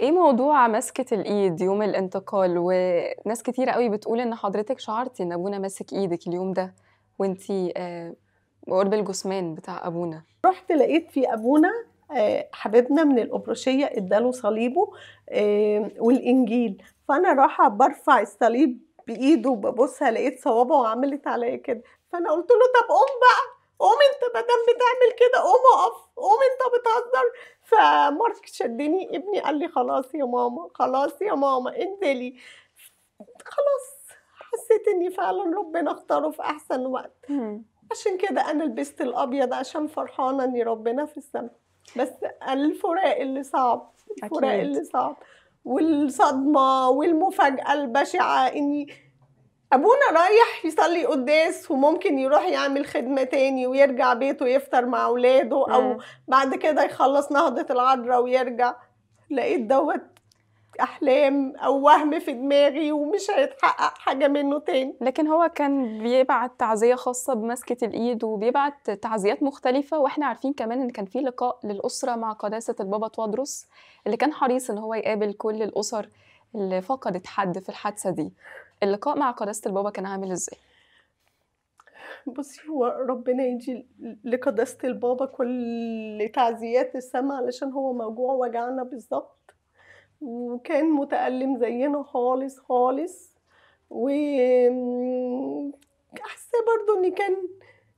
ايه موضوع مسكة الإيد يوم الانتقال وناس كتيرة قوي بتقول إن حضرتك شعرتي إن أبونا ماسك إيدك اليوم ده وأنتي آه، قرب الجثمان بتاع أبونا رحت لقيت في أبونا آه، حبيبنا من الابروشيه اداله صليبه آه، والإنجيل فأنا رايحة برفع الصليب بإيده ببصها لقيت صوابه وعملت عليا كده فأنا قلت له طب قوم بقى قوم أنت مادام بتعمل كده قوم أقف قوم أنت بتهزر فمارك شدني ابني قال لي خلاص يا ماما خلاص يا ماما انزلي خلاص حسيت اني فعلا ربنا اختاره في احسن وقت عشان كده انا لبست الابيض عشان فرحانه اني ربنا في السماء بس الفراق اللي صعب الفراق أكيد. اللي صعب والصدمه والمفاجاه البشعه اني ابونا رايح يصلي قداس وممكن يروح يعمل خدمه تاني ويرجع بيته يفطر مع اولاده او بعد كده يخلص نهضه العذراء ويرجع لقيت دوت احلام او وهم في دماغي ومش هيتحقق حاجه منه تاني لكن هو كان بيبعت تعزيه خاصه بمسكه الايد وبيبعت تعزيات مختلفه واحنا عارفين كمان ان كان في لقاء للاسره مع قداسه البابا توادروس اللي كان حريص ان هو يقابل كل الاسر اللي فقدت حد في الحادثه دي اللقاء مع قداسه البابا كان عامل ازاي بصي هو ربنا يدي لقداسه البابا كل تعزيات السماء علشان هو موجوع وجعنا بالظبط وكان متألم زينا خالص خالص و احس برضو ان كان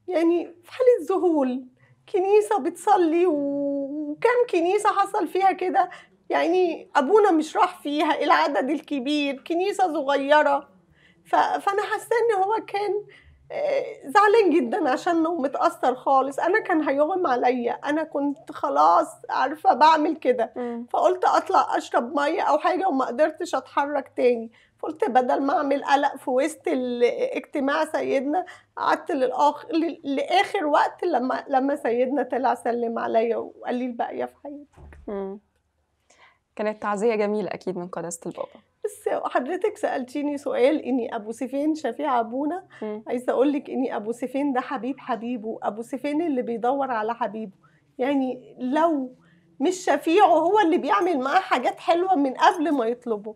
يعني في حاله ذهول كنيسه بتصلي وكم كنيسه حصل فيها كده يعني ابونا مش راح فيها العدد الكبير كنيسه صغيره فانا حاسه ان هو كان آه، زعلان جدا عشان متأثر خالص أنا كان هيغم عليا أنا كنت خلاص عارفة بعمل كده فقلت أطلع أشرب مية أو حاجة وما قدرتش أتحرك تاني فقلت بدل ما أعمل قلق في وسط اجتماع سيدنا قعدت للآخر لآخر وقت لما لما سيدنا طلع سلم عليا وقال لي الباقية في حياتك كانت تعزيه جميله اكيد من قداسه البابا بس حضرتك سالتيني سؤال اني ابو سيفين شفيع ابونا عايزه اقول لك اني ابو سيفين ده حبيب حبيبه ابو سيفين اللي بيدور على حبيبه يعني لو مش شفيعه هو اللي بيعمل معاه حاجات حلوه من قبل ما يطلبه